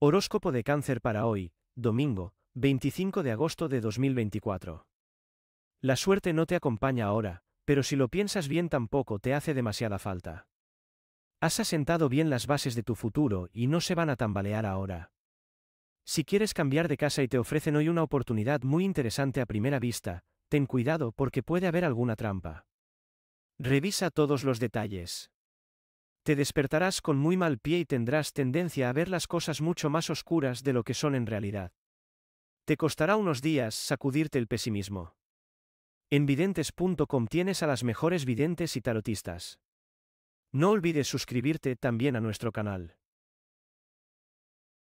Horóscopo de cáncer para hoy, domingo, 25 de agosto de 2024. La suerte no te acompaña ahora, pero si lo piensas bien tampoco te hace demasiada falta. Has asentado bien las bases de tu futuro y no se van a tambalear ahora. Si quieres cambiar de casa y te ofrecen hoy una oportunidad muy interesante a primera vista, ten cuidado porque puede haber alguna trampa. Revisa todos los detalles. Te despertarás con muy mal pie y tendrás tendencia a ver las cosas mucho más oscuras de lo que son en realidad. Te costará unos días sacudirte el pesimismo. En videntes.com tienes a las mejores videntes y tarotistas. No olvides suscribirte también a nuestro canal.